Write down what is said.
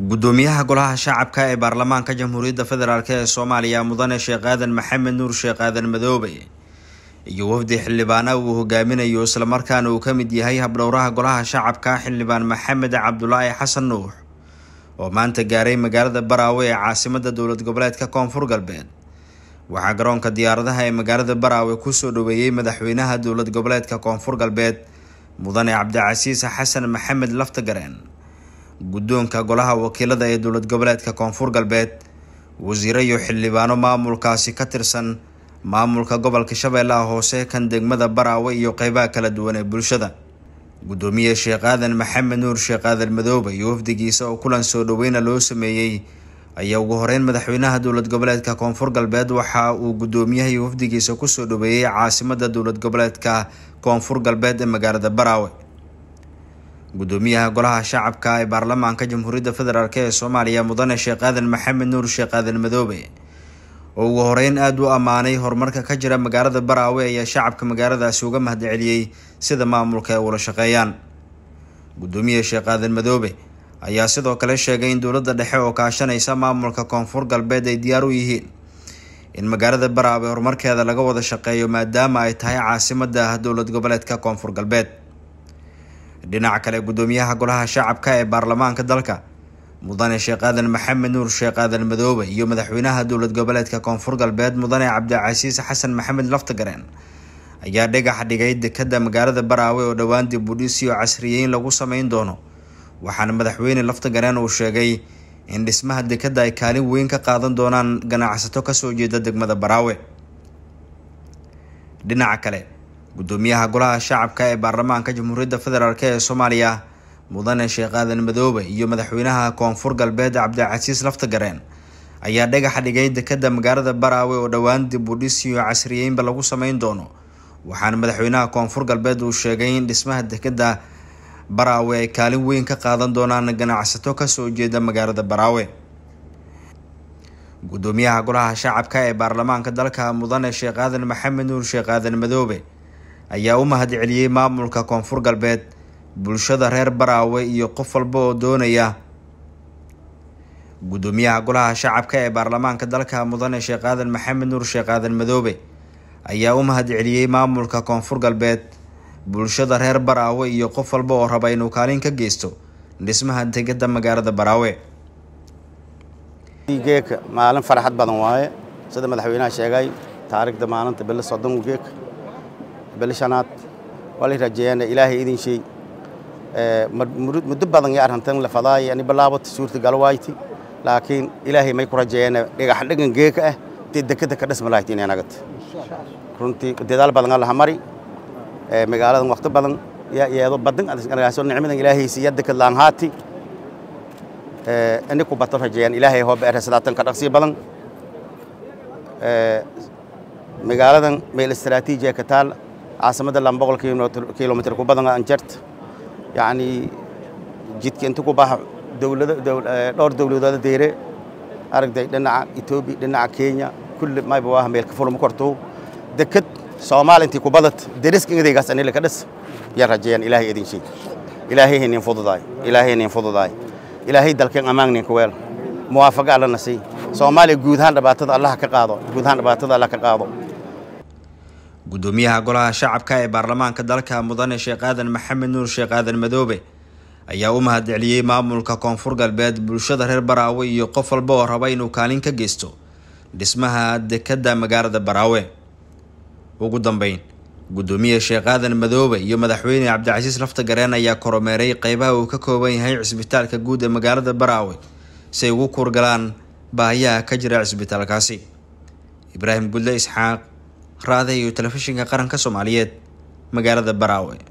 gudoomiyaha golaha shacabka ee baarlamaanka jamhuuriyadda federaalk ee soomaaliya mudane sheekh aadan maxamed nuur sheekh aadan madoobe iyo wafdi xildhibaana uu hogaaminayo islamarkaana uu ka mid yahay habdhowraha golaha shacabka xildhibaan maxamed cabdulaahi xasan nuux oo maanta gaaray magaalada baraawe ee caasimada dowlad goboleedka koonfur galbeed waxaa garoonka diyaaradaha ee magaalada baraawe kusoo dhoweeyey madaxweynaha dowlad goboleedka koonfur galbeed mudane cabdicasiis xasan maxamed laftagareen gudoonka golaha wakiilada ee dowlad goboleedka koonfur galbeed wasiiro iyo xildhibaano maamulkaasi ka tirsan maamulka gobolka shabeellaha hoose kan degmada baraawe iyo qeybaha kala duwan ee bulshada guddoomiye sheekh aadan maxamed nuur sheekh aadan madoobe iyo wafdigiisa oo kulan soo dhoweyna loo sameeyey ayaa ugu horeyn madaxweynaha dowlad goboleedka koonfur galbeed waxa uu guddoomiyaha iyo wafdigiisa kusoo dhoweeyey caasimada dowlad goboleedka koonfur galbeed ee magaalada baraawe gudoomiyaha golaha shacabka ee baarlamaanka jamhuuriyadda federaalk ee soomaaliya mudane sheekh aadan maxamed nuur sheekh aadan madoobe oo ugu horeyn aada u ammaanay horumarka ka jira magaalada baraawe ayaa shacabka magaaladaasi uga mahadceliyey sida maamulka ay ula shaqeeyaan gudoomiye sheekh aadan madoobe ayaa sidoo kale sheegay in dowladda dhexe oo kaashanaysa maamulka koonfur galbeed ay diyaar u yihiin in magaalada baraawe horumarkeeda laga wada shaqeeyo maadaama ay tahay caasimada dowlad goboleedka koonfur galbeed dhinaca kale guddoomiyaha golaha shacabka ee baarlamaanka dalka mudane sheekh aadan maxamed nuur sheekh aadan madoobe iyo madaxweynaha dowlad goboleedka koonfur galbeed mudane cabdicasiis xasan maxamed laftagareen ayaa dhagax dhigay dekadda magaalada baraawe oo dhowaan dib u dhis iyo casriyeyn lagu samayn doono waxaana madaxweyne laftagareen uu sheegay in dhismaha dekedda ay kaalin weyn ka qaadan doonaan ganacsato kasoo jeeda degmada baraawe dhinaca kale gudoomiyaha golaha shacabka ee baarlamaanka jamhuuriyadda federaalk ee soomaaliya mudane sheekh aadan madoobe iyo madaxweynaha koonfur galbeed cabdicasiis laftagareen ayaa dhagaxa dhigay dekadda magaalada baraawe oo dhowaan dib u dhis iyo casriyeynba lagu samayn doono waxaana madaxweynaha koonfur galbeed uu sheegay in dhismaha dekadda baraawe ay kaalin weyn ka qaadan doonaan ganacsato kasoo jeeda magaalada baraawe gudoomiyaha golaha shacabka ee baarlamaanka dalka mudane sheekh aadan maxamed nuur sheekh aadan madoobe ayaa u mahad celiyey maamulka koonfur galbeed bulshada reer baraawe iyo qof walba oo doonaya guddoomiyaha golaha shacabka ee baarlamaanka dalka mudane sheekh aadan maxamed nuur sheekh aadan madoobe ayaa u mahad celiyey maamulka koonfur galbeed bulshada reer baraawe iyo qof walba oo raba inuu kaalin ka geysto dhismaha degada magaalada baraawe maalin farxad badan waaye sida madaxweynaha sheegay taariikhda maalinta bilo soddon geeka beli shanaad waa la rajeeyaana ilaahay idin sheey muddo badan yaa arhantan la fadaay ani bilaabata suurtagal waaytay laakiin ilaahay may ku rajeeyaana dhagax dhagan geeka ah dee dekeda ka dhisma lahayd inay nagata runtii dadaal badan allaha mari magaaladan waqti badan yaa yeedo badan anagaasoo nicmadan ilaahay siiya deked laan haati ani ku bato rajeeyaan ilaahay hoo beer sadaatan ka dhaqsi badan magaaladan meel istaraatiijiya ka taal caasimada lama boqol kilomitr ku badan anjarta yacnii jidka inta ku baxa dowlada dhowr dowladooda deere aragday dhinaca etoobiya dhinaca kenya kulli mayba waa meelka fulma korto dekad soomaaliintii ku badat deriska ingedaygaas anila ka dhis ya rajayaan ilaahay idin sheeg ilaahay hinin fududaay ilaahay hinin fududaay ilaahay dalkan ammaannin ku weel muwaafaqa alla nasiy soomaaliya guud ahaan dhibaatada allaha ka qaado guud ahaan dhibaatada allaha ka qaado gudoomiyaha golaha shacabka ee baarlamaanka dalka mudane sheekh aadan maxamed nuur sheekh aadan madoobe ayaa u mahadceliyey maamulka koonfur galbeed bulshada reer baraawe iyo qof walba oo raba inuu kaalin ka geysto dhismaha dekedda magaalada baraawe ugu dambeyn gudoomiye sheekh aadan madoobe iyo madaxweyne cabdicasiis lafta gareen ayaa koromeeray qeybaha uu ka kooban yahay cisbitaalka guud ee magaalada baraawe si ay ugu kuurgalaan baahiyaha ka jira cisbitaalkaasi ibraahim gudle isxaaq raadayo telefishinka qaranka soomaaliyeed magaalada baraawe